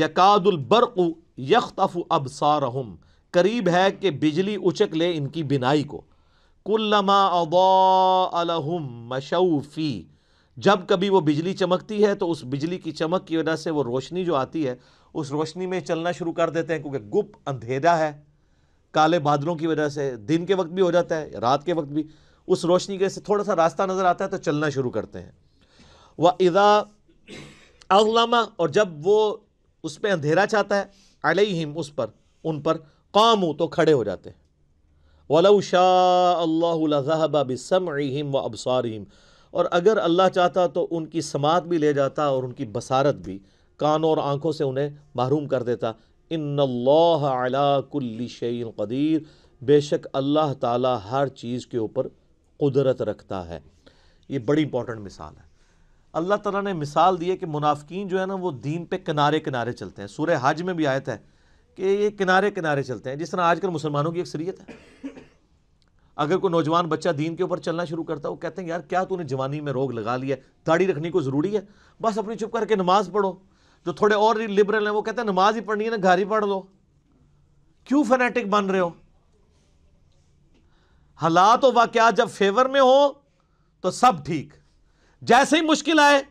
यकादुलबरक़ यख्तफ़ सारहम करीब है कि बिजली उचक ले इनकी बिनाई को कुल्लमा अदम मशूफ़ी जब कभी वो बिजली चमकती है तो उस बिजली की चमक की वजह से वो रोशनी जो आती है उस रोशनी में चलना शुरू कर देते हैं क्योंकि गुप अंधेरा है काले बादलों की वजह से दिन के वक्त भी हो जाता है रात के वक्त भी उस रोशनी के से थोड़ा सा रास्ता नज़र आता है तो चलना शुरू करते हैं वह इजा अगलामा और जब वो उस पर अंधेरा चाहता है अलहिम उस पर उन पर कामू तो खड़े हो जाते हैं वला शाहबा बिसम व अबसारहीम और अगर अल्लाह चाहता तो उनकी समात भी ले जाता और उनकी बसारत भी कानों और आँखों से उन्हें महरूम कर देता इन अलाकुल्लिशन कदीर बेशक अल्लाह ताला हर चीज़ के ऊपर कुदरत रखता है ये बड़ी इंपॉर्टेंट मिसाल है अल्लाह तला ने मिसाल दी है कि मुनाफिकीन जो है ना वो दीन पे किनारे किनारे चलते हैं सूर्य हज में भी आयत है कि ये किनारे किनारे चलते हैं जिस तरह आजकल मुसलमानों की अक्सरियत है अगर कोई नौजवान बच्चा दीन के ऊपर चलना शुरू करता है वो कहते हैं यार क्या तूने जवानी में रोग लगा लिया दाढ़ी रखनी को ज़रूरी है बस अपनी चुप करके नमाज़ पढ़ो जो थोड़े और लिबरल हैं वो कहते हैं नमाज ही पढ़नी है ना घर ही पढ़ लो क्यों फनेटिक बन रहे हो हालात तो और वाक़ जब फेवर में हो तो सब ठीक जैसे ही मुश्किल आए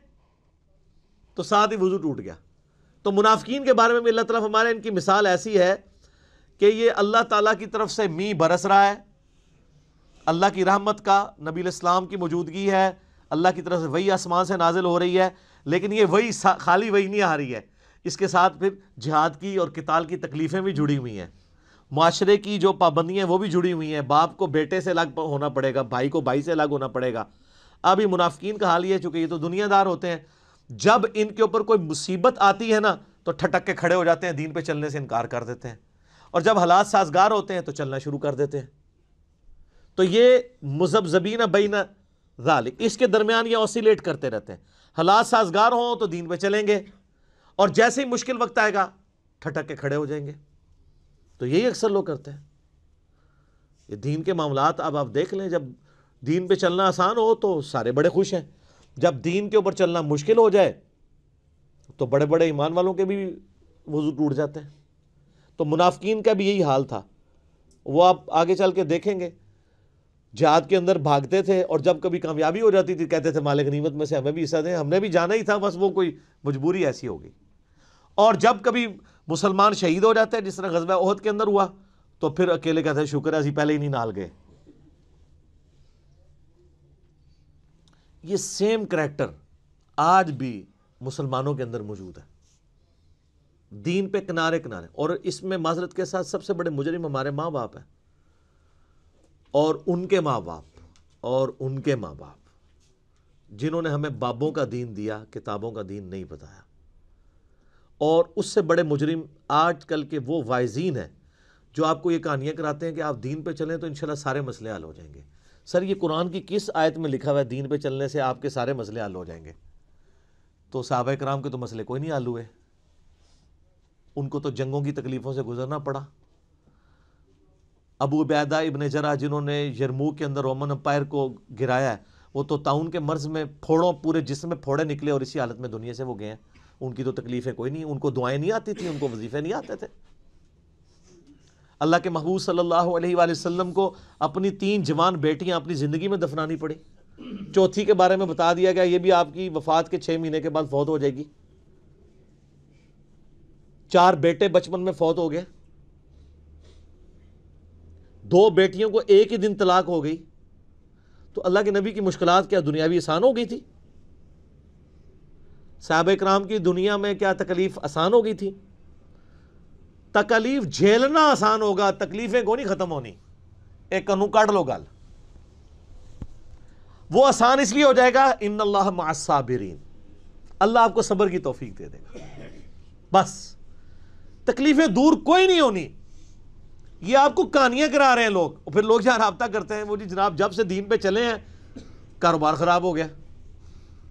तो साथ ही वजू टूट गया तो मुनाफिकीन के बारे में अल्लाह तला हमारे इनकी मिसाल ऐसी है कि ये अल्लाह ताला की तरफ से मी बरस रहा है अल्लाह की रहमत का नबी इस्लाम की मौजूदगी है अल्लाह की तरफ से वही आसमान से नाजिल हो रही है लेकिन ये वही खाली वही नहीं आ रही है इसके साथ फिर जिहाद की और किताल की तकलीफ़ें भी जुड़ी हुई हैं माशरे की जो पाबंदियाँ वो भी जुड़ी हुई हैं बाप को बेटे से अलग होना पड़ेगा भाई को भाई से अलग होना पड़ेगा अभी मुनाफिकीन का हाल ही है चूंकि ये तो दुनियादार होते हैं जब इनके ऊपर कोई मुसीबत आती है ना तो ठटक के खड़े हो जाते हैं दीन पे चलने से इनकार कर देते हैं और जब हालात साजगार होते हैं तो चलना शुरू कर देते हैं तो ये जबीना बीना जालिक इसके दरमियान ये ऑसिलेट करते रहते हैं हालात साजगार हों तो दीन पर चलेंगे और जैसे ही मुश्किल वक्त आएगा ठटक के खड़े हो जाएंगे तो यही अक्सर लोग करते हैं ये दीन के मामला अब आप देख लें जब दीन पे चलना आसान हो तो सारे बड़े खुश हैं जब दीन के ऊपर चलना मुश्किल हो जाए तो बड़े बड़े ईमान वालों के भी वजू टूट जाते हैं तो मुनाफिन का भी यही हाल था वो आप आगे चल के देखेंगे जहाद के अंदर भागते थे और जब कभी कामयाबी हो जाती थी कहते थे मालिक नीमत में से हमें भी हिस्सा दें हमने भी जाना ही था बस वो कोई मजबूरी ऐसी हो गई और जब कभी मुसलमान शहीद हो जाते हैं जिस तरह गजबा ओहद के अंदर हुआ तो फिर अकेले कहते हैं शुक्र है अभी पहले ही नहीं नाल गए ये सेम करैक्टर आज भी मुसलमानों के अंदर मौजूद है दीन पे किनारे किनारे और इसमें माजरत के साथ सबसे बड़े मुजरिम हमारे माँ बाप हैं और उनके माँ बाप और उनके माँ बाप जिन्होंने हमें बाबों का दीन दिया किताबों का दीन नहीं बताया और उससे बड़े मुजरिम आज कल के वो वायजीन हैं जो आपको ये कहानियाँ कराते हैं कि आप दीन पे चलें तो इन सारे मसले हल हो जाएंगे सर ये कुरान की किस आयत में लिखा हुआ है दीन पे चलने से आपके सारे मसले हल हो जाएंगे तो सहाबा कराम के तो मसले कोई नहीं हल हुए उनको तो जंगों की तकलीफ़ों से गुजरना पड़ा अबू बैदा इबन जरा जिन्होंने यरमू के अंदर रोमन अम्पायर को गिराया वो तो ताउन के मर्ज में फोड़ों पूरे जिसम में फोड़े निकले और इसी हालत में दुनिया से वो गए उनकी तो तकलीफ़ें कोई नहीं उनको दुआएं नहीं आती थी उनको वजीफ़े नहीं आते थे अल्लाह के महबूब सल्लल्लाहु अलैहि वसल्लम को अपनी तीन जवान बेटियां अपनी ज़िंदगी में दफनानी पड़ी चौथी के बारे में बता दिया गया ये भी आपकी वफात के छः महीने के बाद फौत हो जाएगी चार बेटे बचपन में फौत हो गए दो बेटियों को एक ही दिन तलाक हो गई तो अल्लाह के नबी की मुश्किल क्या दुनियावी आसान हो गई थी साहब कराम की दुनिया में क्या तकलीफ़ आसान हो गई थी तकलीफ झेलना आसान होगा तकलीफें को नहीं खत्म होनी एक कनू काट लो गल वो आसान इसलिए हो जाएगा इन अल्लाह मासाबरीन अल्लाह आपको सबर की तोफीक दे देगा बस तकलीफें दूर कोई नहीं होनी ये आपको कहानियां करा रहे हैं लोग और फिर लोग जहां रबता करते हैं वो जी जनाब जब से दीन पे चले हैं कारोबार ख़राब हो गया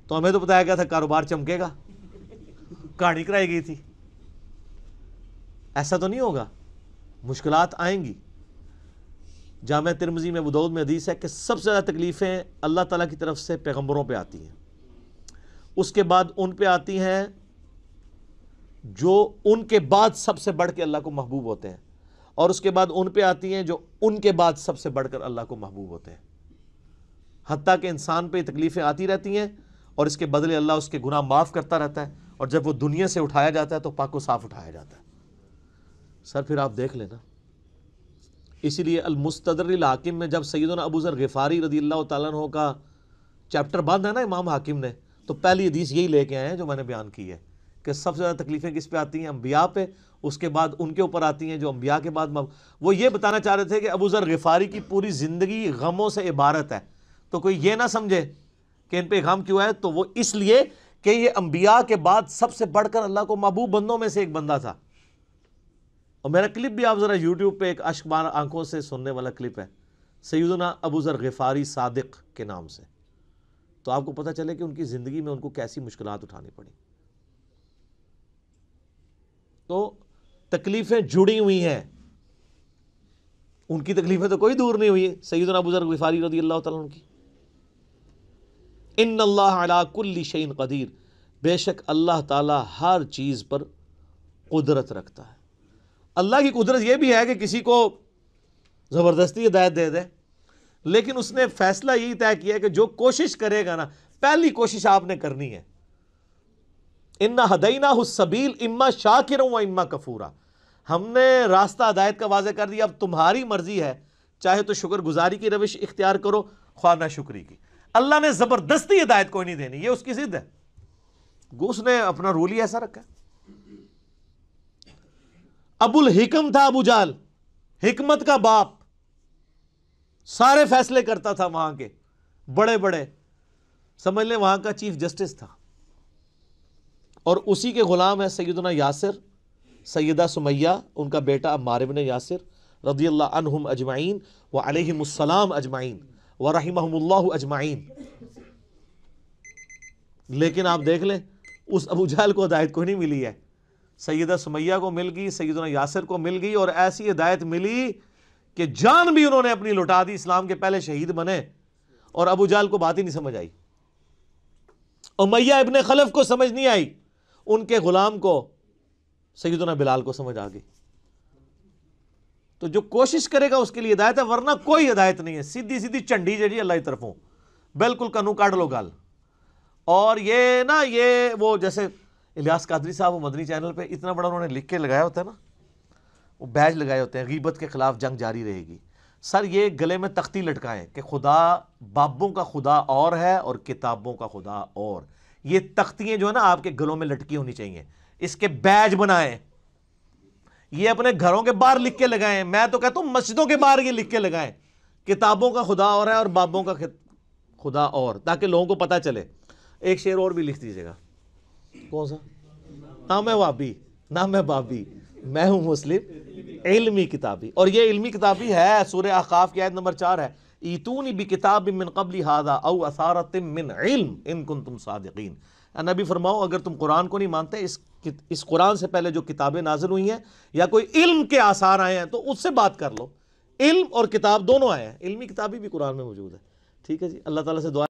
तो हमें तो बताया गया था कारोबार चमकेगा कहानी कराई गई थी ऐसा तो नहीं होगा मुश्किल आएंगी जाम तिरमजी में बदौद में हदीस है कि सबसे ज़्यादा तकलीफ़ें अल्लाह ताला की तरफ से पैगम्बरों पे आती हैं उसके बाद उन पे आती हैं जो उनके बाद सबसे बढ़ के अल्लाह को महबूब होते हैं और उसके बाद उन पे आती हैं जो उनके बाद सबसे बढ़कर अल्लाह को महबूब होते हैं हती कि इंसान पर तकलीफ़ें आती रहती हैं और इसके बदले अल्लाह उसके गुनाह माफ़ करता रहता है और जब वो दुनिया से उठाया जाता है तो पाको साफ उठाया जाता है सर फिर आप देख लेना इसीलिए अलमुस्तरिल हाकिम में जब सैदन अबूज़र गफ़ारी रदी अल्लाह तु का चैप्टर बंद है ना इमाम हाकिम ने तो पहली हदीस यही लेके आए हैं जो मैंने बयान की है कि सबसे ज़्यादा तकलीफ़ें किस पे आती हैं अम्बिया पे उसके बाद उनके ऊपर आती हैं जो अम्बिया के बाद वो ये बताना चाह रहे थे कि अबूज़र गफ़ारी की पूरी ज़िंदगी गमों से इबारत है तो कोई ये ना समझे कि इन पर गम क्यों है तो वो इसलिए कि ये अम्बिया के बाद सबसे बढ़कर अल्लाह को महबूब बंदों में से एक बंदा था और मेरा क्लिप भी आप ज़रा यूट्यूब पे एक अशकबार आंखों से सुनने वाला क्लिप है सैदना अबूज़र गफ़ारी सादिक के नाम से तो आपको पता चले कि उनकी ज़िंदगी में उनको कैसी मुश्किल उठानी पड़ी तो तकलीफ़ें जुड़ी हुई हैं उनकी तकलीफ़ें तो कोई दूर नहीं हुई है सैदना अबूज़र गफ़ारी रदी अल्लाह तुकी इन अलाकुल्ली शीन कदीर बेशक अल्लाह ताला हर चीज़ पर कुदरत रखता है अल्लाह की कुदरत यह भी है कि किसी को ज़बरदस्ती हिदायत दे दे लेकिन उसने फैसला यही तय किया कि जो कोशिश करेगा ना पहली कोशिश आपने करनी है इन्ना हदईना हुसबील इम्मा शाकिर व इम्मा कफूरा हमने रास्ता हदायत का वाजह कर दिया अब तुम्हारी मर्जी है चाहे तो शुक्र गुजारी की रविश इख्तियार करो ख्वाना शुक्री की अल्लाह ने ज़बरदस्ती हिदायत कोई नहीं देनी ये उसकी ज़िद है उसने अपना रोल ही ऐसा रखा है अबुल हिकम था अबू जाल हिकमत का बाप सारे फैसले करता था वहां के बड़े बड़े समझ लें वहां का चीफ जस्टिस था और उसी के ग़ुलाम है सैदना यासिर सैदा सुमैया उनका बेटा मारिबन यासिर रदी अजमाइन व अलहमसलाम अजमाइन व रहमहमुल्ला अजमाइन लेकिन आप देख लें उस अबू जाल को हदायत को नहीं मिली है सैदा सुमैया को मिल गई सैदना यासर को मिल गई और ऐसी हिदायत मिली कि जान भी उन्होंने अपनी लुटा दी इस्लाम के पहले शहीद बने और अबू जाल को बात ही नहीं समझ आई उमैया इबन खलफ को समझ नहीं आई उनके गुलाम को सैदना बिलाल को समझ आ गई तो जो कोशिश करेगा उसके लिए हिदायत है वरना कोई हिदायत नहीं है सीधी सीधी चंडी जी अल्लाह की तरफों बिल्कुल कनू काट लो गाल और ये ना ये वो जैसे इलियास कादरी साहब वो मदनी चैनल पे इतना बड़ा उन्होंने लिख के लगाया होता है ना वो बैज लगाए होते हैं गीबत के ख़िलाफ़ जंग जारी रहेगी सर ये गले में तख्ती लटकाएं कि खुदा बाबों का खुदा और है और किताबों का खुदा और ये तख्तियाँ जो है ना आपके गलों में लटकी होनी चाहिए इसके बैज बनाएं ये अपने घरों के बाहर लिख के लगाएं मैं तो कहता हूँ मस्जिदों के बाहर ये लिख के लगाएं किताबों का खुदा और है और बाबों का खुदा और ताकि लोगों को पता चले एक शेर और भी लिख दीजिएगा कौन सा ना मैं वाबी ना मैं बाबी मैं हूं मुस्लिम इल्मी किताबी और ये इल्मी किताबी है सूर्य अहकाफ की आयत नंबर चार है ईतूनी भी किताब मिन कबली हादा अव असारत मिन इल्म इन कुन तुम सादकिन नबी फरमाओ अगर तुम कुरान को नहीं मानते इस इस कुरान से पहले जो किताबें नाजिल हुई हैं या कोई इल्म के आसार आए हैं तो उससे बात कर लो इल्म और किताब दोनों आए हैं इल्मी किताबी भी कुरान में मौजूद है ठीक है जी अल्लाह ताला से दुआ